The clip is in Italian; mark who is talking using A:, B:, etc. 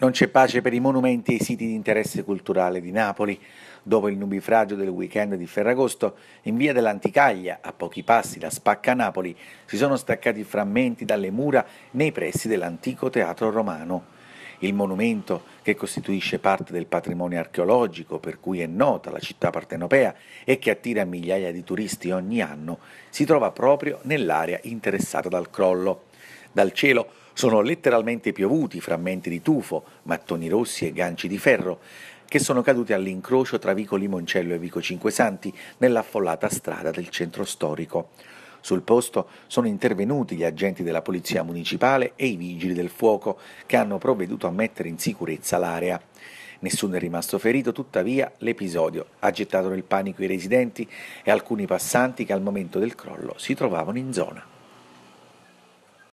A: Non c'è pace per i monumenti e i siti di interesse culturale di Napoli. Dopo il nubifragio del weekend di Ferragosto, in via dell'Anticaglia, a pochi passi da Spacca Napoli, si sono staccati frammenti dalle mura nei pressi dell'antico teatro romano. Il monumento, che costituisce parte del patrimonio archeologico per cui è nota la città partenopea e che attira migliaia di turisti ogni anno, si trova proprio nell'area interessata dal crollo. Dal cielo sono letteralmente piovuti frammenti di tufo, mattoni rossi e ganci di ferro, che sono caduti all'incrocio tra Vico Limoncello e Vico Cinquesanti nell'affollata strada del centro storico. Sul posto sono intervenuti gli agenti della Polizia Municipale e i Vigili del Fuoco, che hanno provveduto a mettere in sicurezza l'area. Nessuno è rimasto ferito, tuttavia l'episodio ha gettato nel panico i residenti e alcuni passanti che al momento del crollo si trovavano in zona.